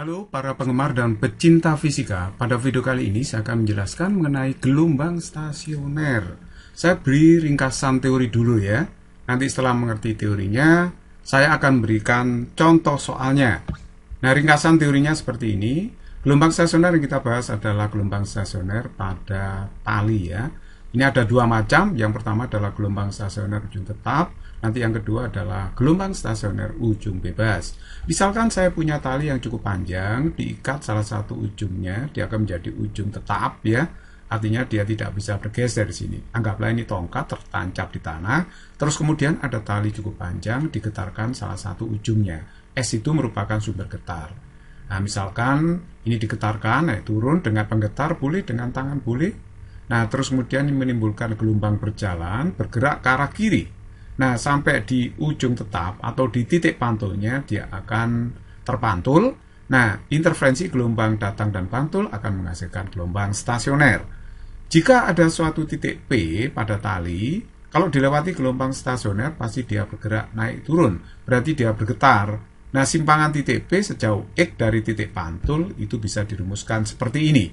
Halo para penggemar dan pecinta fisika, pada video kali ini saya akan menjelaskan mengenai gelombang stasioner. Saya beri ringkasan teori dulu ya. Nanti setelah mengerti teorinya, saya akan berikan contoh soalnya. Nah, ringkasan teorinya seperti ini. Gelombang stasioner yang kita bahas adalah gelombang stasioner pada tali ya. Ini ada dua macam. Yang pertama adalah gelombang stasioner ujung tetap Nanti yang kedua adalah gelombang stasioner ujung bebas. Misalkan saya punya tali yang cukup panjang, diikat salah satu ujungnya, dia akan menjadi ujung tetap ya. Artinya dia tidak bisa bergeser di sini. Anggaplah ini tongkat tertancap di tanah, terus kemudian ada tali cukup panjang digetarkan salah satu ujungnya. S itu merupakan sumber getar. Nah, misalkan ini digetarkan, naik turun dengan penggetar boleh, dengan tangan boleh. Nah, terus kemudian menimbulkan gelombang berjalan, bergerak ke arah kiri Nah, sampai di ujung tetap atau di titik pantulnya dia akan terpantul. Nah, interferensi gelombang datang dan pantul akan menghasilkan gelombang stasioner. Jika ada suatu titik P pada tali, kalau dilewati gelombang stasioner pasti dia bergerak naik turun, berarti dia bergetar. Nah, simpangan titik P sejauh X dari titik pantul itu bisa dirumuskan seperti ini.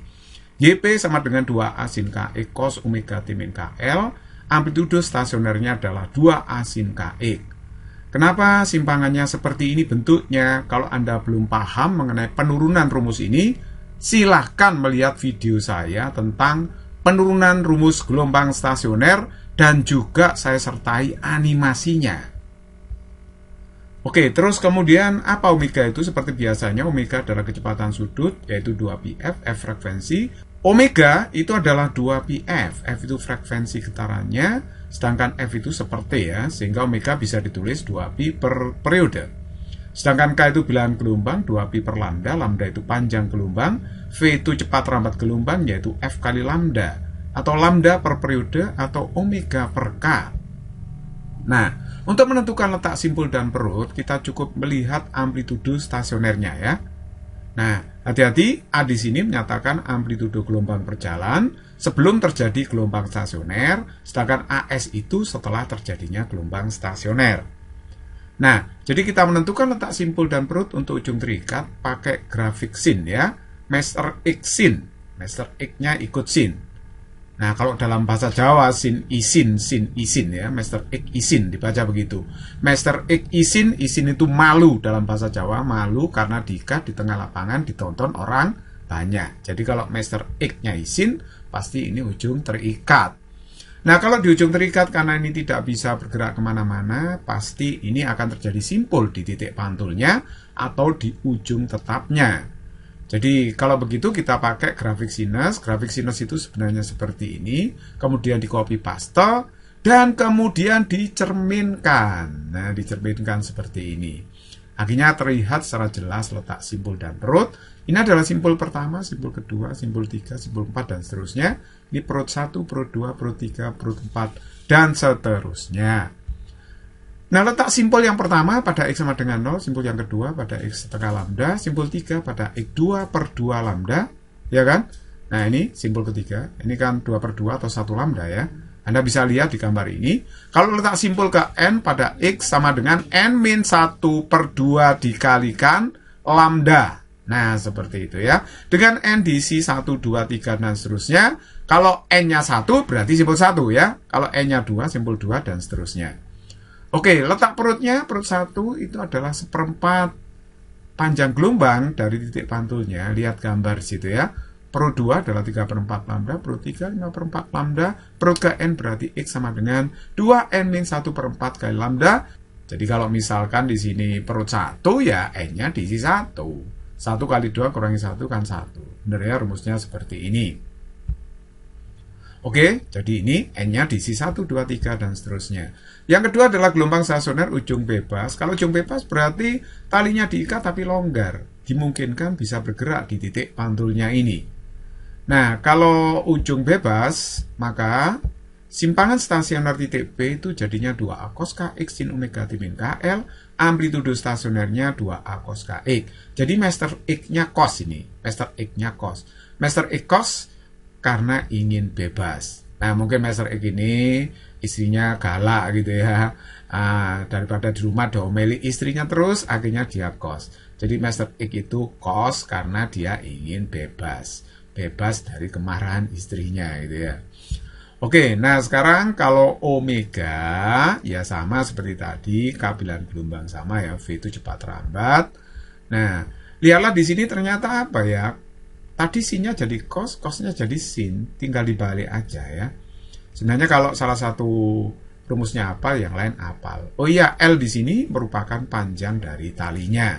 YP sama dengan 2A sin KX cos omega t min KL amplitudo stasionernya adalah 2 A sin KX. E. Kenapa simpangannya seperti ini bentuknya? Kalau Anda belum paham mengenai penurunan rumus ini, silahkan melihat video saya tentang penurunan rumus gelombang stasioner dan juga saya sertai animasinya. Oke, terus kemudian apa omega itu? Seperti biasanya, omega adalah kecepatan sudut, yaitu 2pf, f frekuensi, Omega itu adalah 2 pf f itu frekuensi getarannya, sedangkan f itu seperti ya, sehingga omega bisa ditulis 2pi per periode. Sedangkan k itu bilangan gelombang, 2pi per lambda, lambda itu panjang gelombang, v itu cepat rambat gelombang, yaitu f kali lambda, atau lambda per periode, atau omega per k. Nah, untuk menentukan letak simpul dan perut, kita cukup melihat amplitudo stasionernya ya. Nah, Hati-hati, A di sini menyatakan amplitudo gelombang berjalan sebelum terjadi gelombang stasioner, sedangkan AS itu setelah terjadinya gelombang stasioner. Nah, jadi kita menentukan letak simpul dan perut untuk ujung terikat pakai grafik sin ya, master X sin. Master X-nya ikut sin. Nah, kalau dalam bahasa Jawa, sin isin, sin isin ya, master ik isin dibaca begitu. Master ik isin, isin itu malu dalam bahasa Jawa, malu karena diikat di tengah lapangan ditonton orang banyak. Jadi kalau master ik-nya isin, pasti ini ujung terikat. Nah, kalau di ujung terikat karena ini tidak bisa bergerak kemana-mana, pasti ini akan terjadi simpul di titik pantulnya atau di ujung tetapnya. Jadi kalau begitu kita pakai grafik sinus. Grafik sinus itu sebenarnya seperti ini. Kemudian di copy paste dan kemudian dicerminkan. Nah, dicerminkan seperti ini. Akhirnya terlihat secara jelas letak simpul dan root. Ini adalah simpul pertama, simpul kedua, simpul tiga, simpul empat, dan seterusnya. Ini perut satu, perut dua, perut tiga, perut empat, dan seterusnya. Nah, letak simpul yang pertama pada X sama dengan 0, simpul yang kedua pada X setengah lambda, simpul 3 pada X2 per 2 lambda, ya kan? Nah, ini simpul ketiga. Ini kan 2 per 2 atau 1 lambda ya. Anda bisa lihat di gambar ini. Kalau letak simpul ke N pada X sama dengan N min 1 per 2 dikalikan lambda. Nah, seperti itu ya. Dengan N diisi 1, 2, 3, dan seterusnya. Kalau N-nya 1, berarti simpul 1 ya. Kalau N-nya 2, simpul 2, dan seterusnya. Oke, letak perutnya, perut satu itu adalah seperempat panjang gelombang dari titik pantulnya. Lihat gambar situ ya. Perut 2 adalah 3 per 4 lambda, perut 3 5 per 4 lambda, perut ke N berarti X sama dengan 2N min 1 per 4 kali lambda. Jadi kalau misalkan di sini perut 1 ya N-nya diisi 1. 1 kali 2 kurangi 1 kan 1. Benar ya rumusnya seperti ini. Oke, jadi ini N-nya diisi 1, 2, 3, dan seterusnya. Yang kedua adalah gelombang stasioner ujung bebas. Kalau ujung bebas berarti talinya diikat tapi longgar. Dimungkinkan bisa bergerak di titik pantulnya ini. Nah, kalau ujung bebas, maka simpangan stasioner titik B itu jadinya 2A cos KX sin omega timin KL, amplitudo stasionernya 2A cos KX. Jadi master X-nya cos ini, master X-nya cos. Master X cos karena ingin bebas. Nah, mungkin Master X ini istrinya galak gitu ya. Ah, daripada di rumah domeli istrinya terus, akhirnya dia kos. Jadi Master X itu kos karena dia ingin bebas. Bebas dari kemarahan istrinya gitu ya. Oke, nah sekarang kalau omega ya sama seperti tadi, kabilan gelombang sama ya, V itu cepat terambat. Nah, lihatlah di sini ternyata apa ya? Tadi sinnya jadi cos, cosnya jadi sin, tinggal dibalik aja ya. Sebenarnya kalau salah satu rumusnya apa, yang lain apal. Oh iya, L di sini merupakan panjang dari talinya.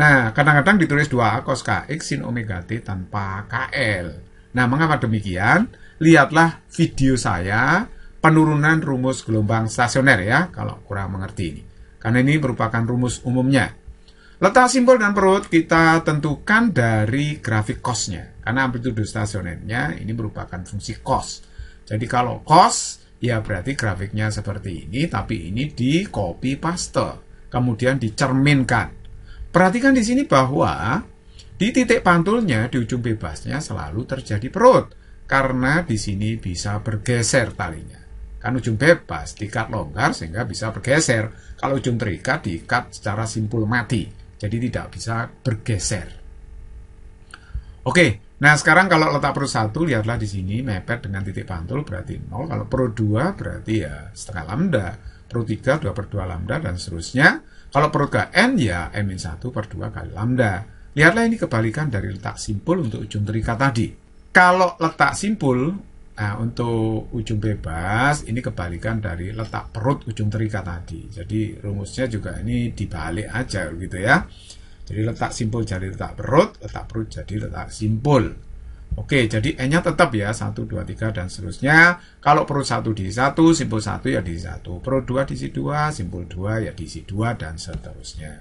Nah, kadang-kadang ditulis 2A cos KX sin omega T tanpa KL. Nah, mengapa demikian? Lihatlah video saya penurunan rumus gelombang stasioner ya, kalau kurang mengerti ini. Karena ini merupakan rumus umumnya. Letak simbol dan perut kita tentukan dari grafik cosnya, karena amplitude stasionernya ini merupakan fungsi cos. Jadi kalau cos, ya berarti grafiknya seperti ini, tapi ini di copy paste, kemudian dicerminkan. Perhatikan di sini bahwa di titik pantulnya, di ujung bebasnya selalu terjadi perut, karena di sini bisa bergeser talinya. Kan ujung bebas diikat longgar sehingga bisa bergeser. Kalau ujung terikat diikat secara simpul mati. Jadi tidak bisa bergeser. Oke, nah sekarang kalau letak perut 1 lihatlah di sini mepet dengan titik pantul berarti 0, kalau perut 2 berarti ya setengah lambda, perut 3 2 per 2 lambda dan seterusnya. Kalau perut ke n ya m 1 per 2 kali lambda. Lihatlah ini kebalikan dari letak simpul untuk ujung terikat tadi. Kalau letak simpul Nah, untuk ujung bebas ini kebalikan dari letak perut ujung terikat tadi. Jadi rumusnya juga ini dibalik aja gitu ya. Jadi letak simpul jadi letak perut, letak perut jadi letak simpul. Oke, jadi N-nya tetap ya 1 2 3 dan seterusnya. Kalau perut 1 di 1, simpul 1 ya di 1. Perut 2 di 2, simpul 2 ya di 2 dan seterusnya.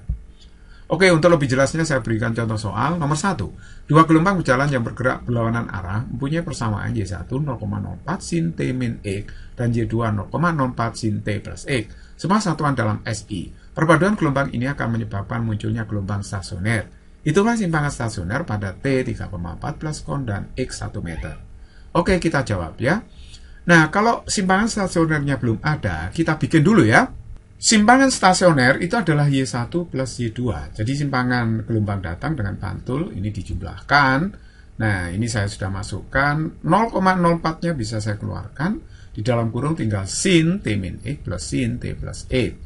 Oke, untuk lebih jelasnya saya berikan contoh soal. Nomor 1. Dua gelombang berjalan yang bergerak berlawanan arah mempunyai persamaan Y1 0,04 sin T min X dan Y2 0,04 sin T plus X. Semua satuan dalam SI. Perpaduan gelombang ini akan menyebabkan munculnya gelombang stasioner. Itulah simpangan stasioner pada T 3,4 plus kon dan X 1 meter. Oke, kita jawab ya. Nah, kalau simpangan stasionernya belum ada, kita bikin dulu ya. Simpangan stasioner itu adalah Y1 plus Y2. Jadi simpangan gelombang datang dengan pantul ini dijumlahkan. Nah, ini saya sudah masukkan. 0,04-nya bisa saya keluarkan. Di dalam kurung tinggal sin T min e plus sin T plus e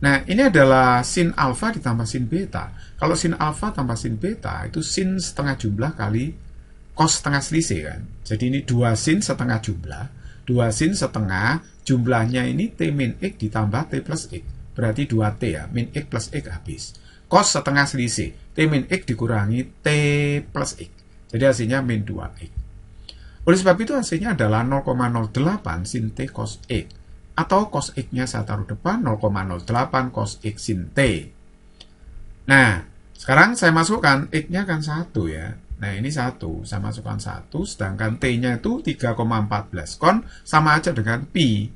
Nah, ini adalah sin alfa ditambah sin beta. Kalau sin alfa tambah sin beta, itu sin setengah jumlah kali cos setengah selisih kan. Jadi ini dua sin setengah jumlah 2 sin setengah, jumlahnya ini T min X ditambah T plus X. Berarti 2T ya, min X plus X habis. Cos setengah selisih, T min X dikurangi T plus X. Jadi hasilnya min 2X. Oleh sebab itu hasilnya adalah 0,08 sin T cos X. Atau cos X-nya saya taruh depan 0,08 cos X sin T. Nah, sekarang saya masukkan X-nya kan 1 ya. Nah ini 1, saya masukkan 1, sedangkan T-nya itu 3,14 kon, sama aja dengan Pi.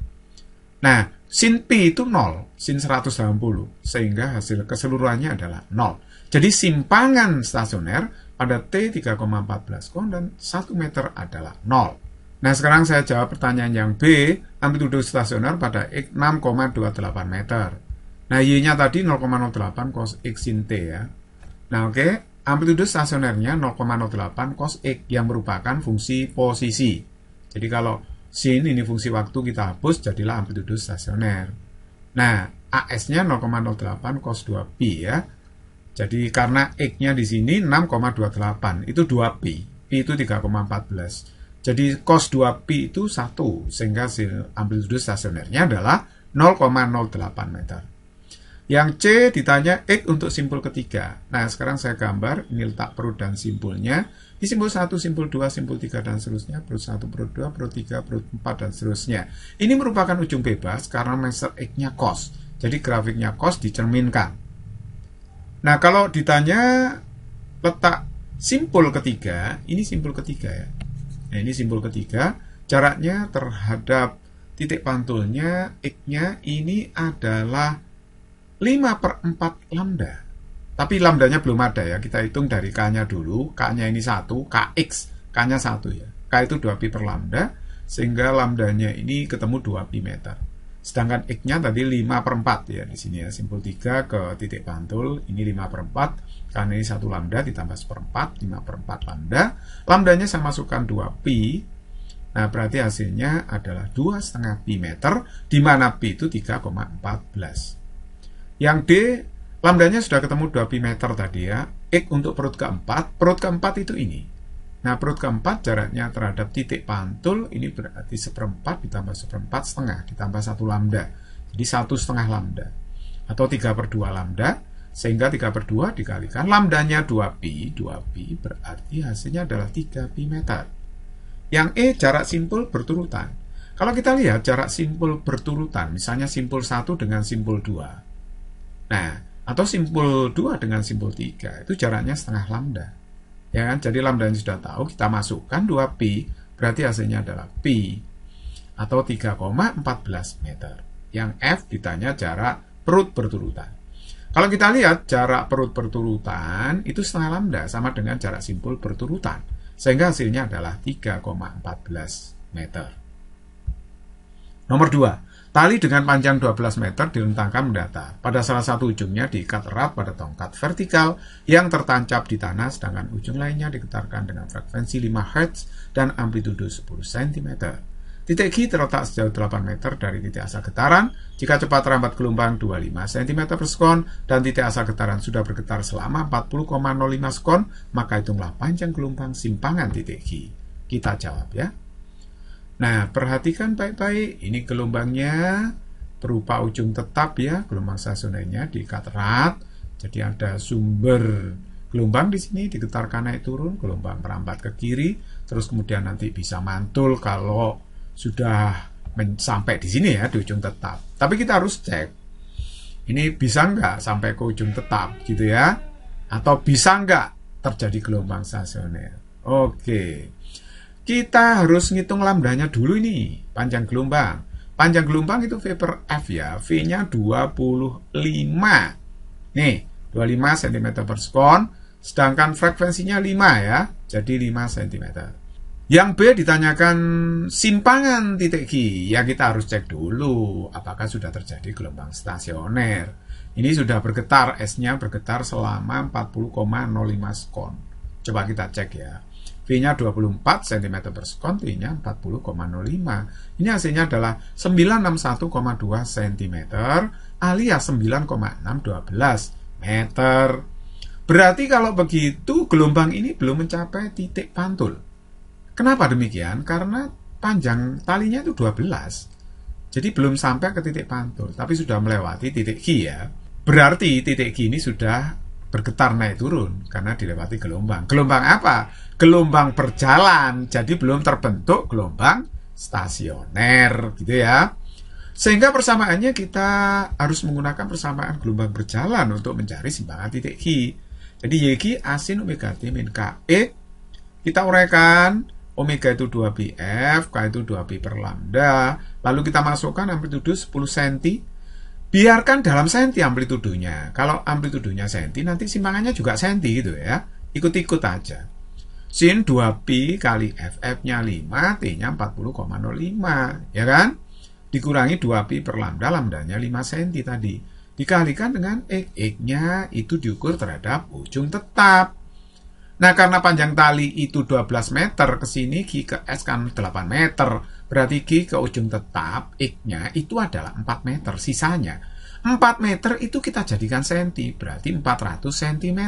Nah, sin Pi itu 0, sin 180, sehingga hasil keseluruhannya adalah 0. Jadi simpangan stasioner pada T 3,14 kon dan 1 meter adalah 0. Nah, sekarang saya jawab pertanyaan yang B, amplitude stasioner pada X 6,28 meter. Nah, Y-nya tadi 0,08 cos X sin T ya. Nah, oke, okay. amplitude stasionernya 0,08 cos x yang merupakan fungsi posisi. Jadi kalau sin ini fungsi waktu kita hapus, jadilah amplitude stasioner. Nah, AS-nya 0,08 cos 2pi ya. Jadi karena x-nya di sini 6,28, itu 2pi. Pi itu 3,14. Jadi cos 2pi itu 1, sehingga amplitude stasionernya adalah 0,08 meter. Yang C ditanya X eh, untuk simpul ketiga. Nah, sekarang saya gambar, ini letak perut dan simpulnya. Di simpul 1, simpul 2, simpul 3, dan seterusnya, perut 1, perut 2, perut 3, perut 4, dan seterusnya. Ini merupakan ujung bebas karena master X-nya kos. Jadi grafiknya kos dicerminkan. Nah, kalau ditanya letak simpul ketiga, ini simpul ketiga ya. Nah, ini simpul ketiga, jaraknya terhadap titik pantulnya, X-nya ini adalah 5 per 4 lambda. Tapi lambdanya belum ada ya, kita hitung dari K-nya dulu. K-nya ini 1, Kx, K-nya 1 ya. K itu 2 pi per lambda, sehingga lambdanya ini ketemu 2 pi meter. Sedangkan X-nya tadi 5 per 4 ya di sini ya, simpul 3 ke titik pantul, ini 5 per 4, karena ini 1 lambda ditambah 1 per 4, 5 per 4 lambda. Lambdanya saya masukkan 2 pi, nah berarti hasilnya adalah 2,5 pi meter, di mana pi itu 3,14. Yang D, lambdanya sudah ketemu 2 pi meter tadi ya. X untuk perut keempat. Perut keempat itu ini. Nah, perut keempat jaraknya terhadap titik pantul ini berarti seperempat ditambah seperempat setengah ditambah satu lambda. Jadi satu setengah lambda atau 3 per 2 lambda sehingga 3 per 2 dikalikan lambdanya 2pi 2pi berarti hasilnya adalah 3 pi meter yang E jarak simpul berturutan kalau kita lihat jarak simpul berturutan misalnya simpul 1 dengan simpul 2 Nah, atau simpul 2 dengan simpul 3 itu jaraknya setengah lambda. Ya kan? Jadi lambda yang sudah tahu kita masukkan 2pi berarti hasilnya adalah pi atau 3,14 meter. Yang F ditanya jarak perut berturutan. Kalau kita lihat jarak perut berturutan itu setengah lambda sama dengan jarak simpul berturutan. Sehingga hasilnya adalah 3,14 meter. Nomor 2. Tali dengan panjang 12 meter direntangkan mendatar. Pada salah satu ujungnya diikat erat pada tongkat vertikal yang tertancap di tanah, sedangkan ujung lainnya digetarkan dengan frekuensi 5 Hz dan amplitudo 10 cm. Titik G terletak sejauh 8 meter dari titik asal getaran. Jika cepat terambat gelombang 25 cm per sekon dan titik asal getaran sudah bergetar selama 40,05 sekon, maka hitunglah panjang gelombang simpangan titik G. Kita jawab ya. Nah, perhatikan baik-baik. Ini gelombangnya berupa ujung tetap ya, gelombang stasionernya di katerat. Jadi ada sumber gelombang di sini digetarkan naik turun, gelombang merambat ke kiri, terus kemudian nanti bisa mantul kalau sudah sampai di sini ya di ujung tetap. Tapi kita harus cek. Ini bisa nggak sampai ke ujung tetap gitu ya? Atau bisa nggak terjadi gelombang stasioner? Oke. Okay. Kita harus ngitung lambdanya dulu ini, panjang gelombang. Panjang gelombang itu V per F ya, V-nya 25. Nih, 25 cm per sekon, sedangkan frekuensinya 5 ya, jadi 5 cm. Yang B ditanyakan simpangan titik G, ya kita harus cek dulu apakah sudah terjadi gelombang stasioner. Ini sudah bergetar, S-nya bergetar selama 40,05 sekon. Coba kita cek ya. V-nya 24 cm sekon, T-nya 40,05. Ini hasilnya adalah 961,2 cm alias 9,612 meter. Berarti kalau begitu gelombang ini belum mencapai titik pantul. Kenapa demikian? Karena panjang talinya itu 12. Jadi belum sampai ke titik pantul, tapi sudah melewati titik G ya. Berarti titik G ini sudah bergetar naik turun karena dilewati gelombang. Gelombang apa? Gelombang berjalan, jadi belum terbentuk gelombang stasioner gitu ya. Sehingga persamaannya kita harus menggunakan persamaan gelombang berjalan untuk mencari simpangan titik Q. Jadi y Q sin omega T min e. kita uraikan omega itu 2 f, K itu 2 pi per lambda, lalu kita masukkan amplitudo 10 cm biarkan dalam senti amplitudonya. Kalau amplitudonya senti, nanti simpangannya juga senti gitu ya. Ikut-ikut aja. Sin 2 pi kali FF-nya 5, T-nya 40,05, ya kan? Dikurangi 2 pi per lambda, lambdanya 5 senti tadi. Dikalikan dengan X, X-nya itu diukur terhadap ujung tetap. Nah, karena panjang tali itu 12 meter, ke sini ke S kan 8 meter. Berarti G ke ujung tetap, X-nya itu adalah 4 meter. Sisanya 4 meter itu kita jadikan senti, berarti 400 cm.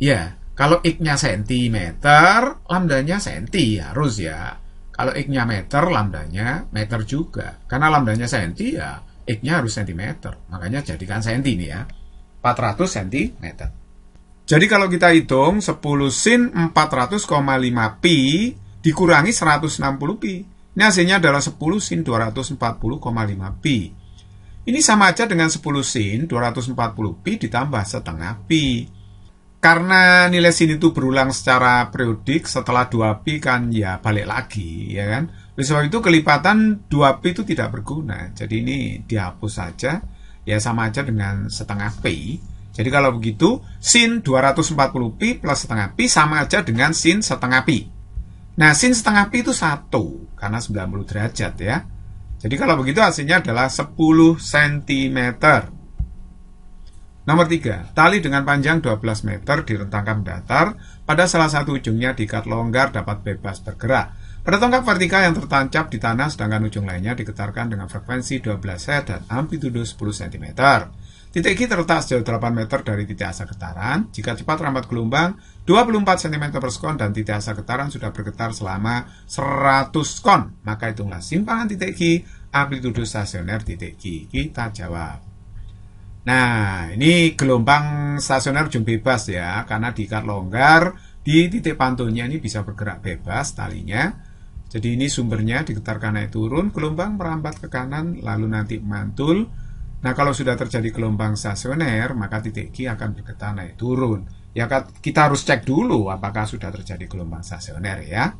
Ya, kalau X-nya sentimeter, lambdanya senti harus ya. Kalau X-nya meter, lambdanya meter juga. Karena lambdanya senti ya, X-nya harus sentimeter. Makanya jadikan senti nih ya. 400 cm. Jadi kalau kita hitung 10 sin 400,5 pi dikurangi 160 pi. Ini hasilnya adalah 10 sin 240,5 pi. Ini sama aja dengan 10 sin 240 pi ditambah setengah pi. Karena nilai sin itu berulang secara periodik setelah 2 pi kan ya balik lagi ya kan. Oleh sebab itu kelipatan 2 pi itu tidak berguna. Jadi ini dihapus saja ya sama aja dengan setengah pi. Jadi kalau begitu sin 240 pi plus setengah pi sama aja dengan sin setengah pi. Nah, sin setengah pi itu satu karena 90 derajat ya. Jadi kalau begitu hasilnya adalah 10 cm. Nomor 3, tali dengan panjang 12 meter direntangkan datar, pada salah satu ujungnya diikat longgar dapat bebas bergerak. Pada tongkat vertikal yang tertancap di tanah sedangkan ujung lainnya diketarkan dengan frekuensi 12 Hz. dan amplitudo 10 cm. Titik G terletak sejauh 8 meter dari titik asal getaran. Jika cepat rambat gelombang 24 cm per sekon dan titik asal getaran sudah bergetar selama 100 kon, maka hitunglah simpangan titik G, amplitudo stasioner titik G. Kita jawab. Nah, ini gelombang stasioner ujung bebas ya, karena diikat longgar, di titik pantulnya ini bisa bergerak bebas talinya. Jadi ini sumbernya digetarkan naik turun, gelombang merambat ke kanan, lalu nanti mantul, Nah, kalau sudah terjadi gelombang stasioner, maka titik Q akan bergetar naik turun. Ya, kita harus cek dulu apakah sudah terjadi gelombang stasioner ya.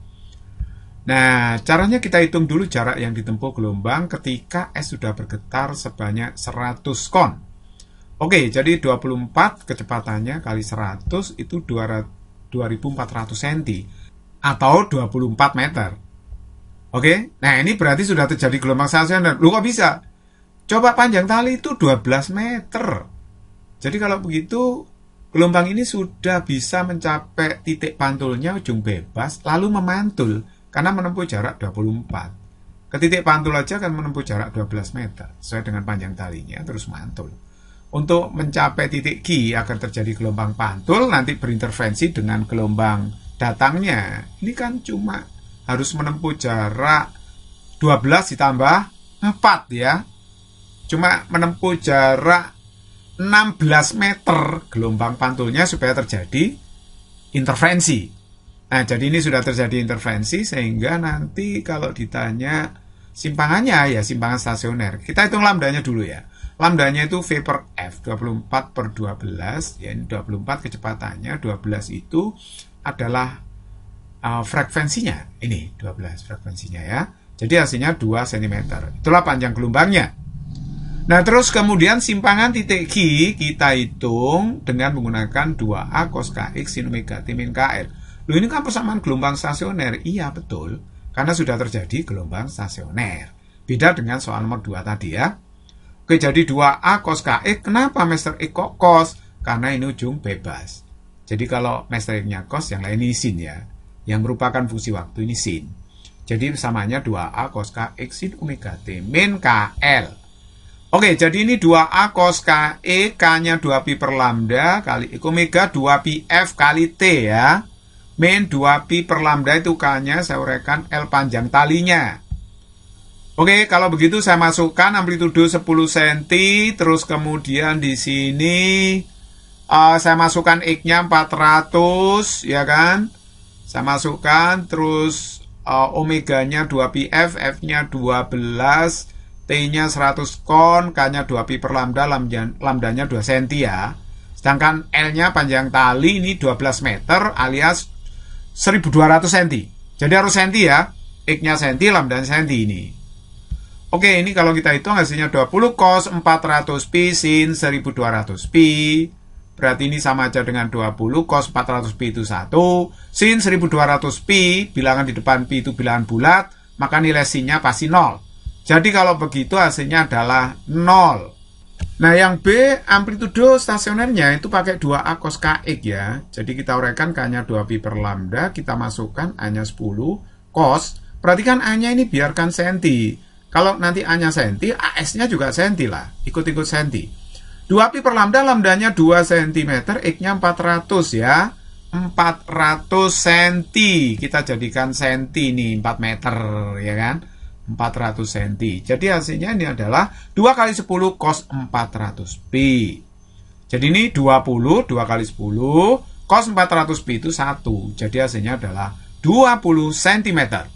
Nah, caranya kita hitung dulu jarak yang ditempuh gelombang ketika S sudah bergetar sebanyak 100 kon. Oke, jadi 24 kecepatannya kali 100 itu 2400 cm atau 24 meter. Oke, nah ini berarti sudah terjadi gelombang stasioner. Lu kok bisa? Coba panjang tali itu 12 meter. Jadi kalau begitu gelombang ini sudah bisa mencapai titik pantulnya ujung bebas lalu memantul karena menempuh jarak 24. Ke titik pantul aja akan menempuh jarak 12 meter sesuai dengan panjang talinya terus mantul. Untuk mencapai titik Q akan terjadi gelombang pantul nanti berintervensi dengan gelombang datangnya. Ini kan cuma harus menempuh jarak 12 ditambah 4 ya cuma menempuh jarak 16 meter gelombang pantulnya supaya terjadi intervensi. Nah, jadi ini sudah terjadi intervensi sehingga nanti kalau ditanya simpangannya ya simpangan stasioner. Kita hitung lambdanya dulu ya. Lambdanya itu V per F, 24 per 12, ya ini 24 kecepatannya, 12 itu adalah uh, frekuensinya, ini 12 frekuensinya ya. Jadi hasilnya 2 cm. Itulah panjang gelombangnya. Nah, terus kemudian simpangan titik G kita hitung dengan menggunakan 2A cos KX sin omega T min KR. Loh, ini kan persamaan gelombang stasioner. Iya, betul. Karena sudah terjadi gelombang stasioner. Beda dengan soal nomor 2 tadi ya. Oke, jadi 2A cos KX. Kenapa Master x kok cos? Karena ini ujung bebas. Jadi kalau Master x nya cos, yang lain ini sin ya. Yang merupakan fungsi waktu ini sin. Jadi samanya 2A cos KX sin omega T min KL. Oke, jadi ini 2A cos KE, K-nya 2pi per lambda, kali omega 2pi F kali T ya. Min 2pi per lambda itu K-nya, saya uraikan L panjang talinya. Oke, kalau begitu saya masukkan amplitudo 10 cm, terus kemudian di sini uh, saya masukkan X-nya 400, ya kan? Saya masukkan, terus uh, omega-nya 2pi F, F-nya 12, T-nya 100 kon, K-nya 2 pi per lambda, lambdanya 2 cm ya. Sedangkan L-nya panjang tali ini 12 meter alias 1200 cm. Jadi harus cm ya. X-nya cm, lambdanya cm ini. Oke, ini kalau kita hitung hasilnya 20 cos 400 pi sin 1200 pi. Berarti ini sama aja dengan 20 cos 400 pi itu 1. Sin 1200 pi, bilangan di depan pi itu bilangan bulat, maka nilai sinnya pasti 0. Jadi kalau begitu hasilnya adalah 0. Nah yang B amplitudo stasionernya itu pakai 2A cos KX ya. Jadi kita uraikan K-nya 2pi per lambda, kita masukkan A-nya 10, cos. Perhatikan A-nya ini biarkan senti. Kalau nanti A-nya senti, AS-nya juga senti lah. Ikut-ikut senti. 2pi per lambda, lambdanya 2 cm, X-nya 400 ya. 400 cm. Kita jadikan senti nih, 4 meter ya kan. 400 cm. Jadi hasilnya ini adalah 2 kali 10 cos 400 pi. Jadi ini 20, 2 kali 10, cos 400 pi itu 1. Jadi hasilnya adalah 20 cm.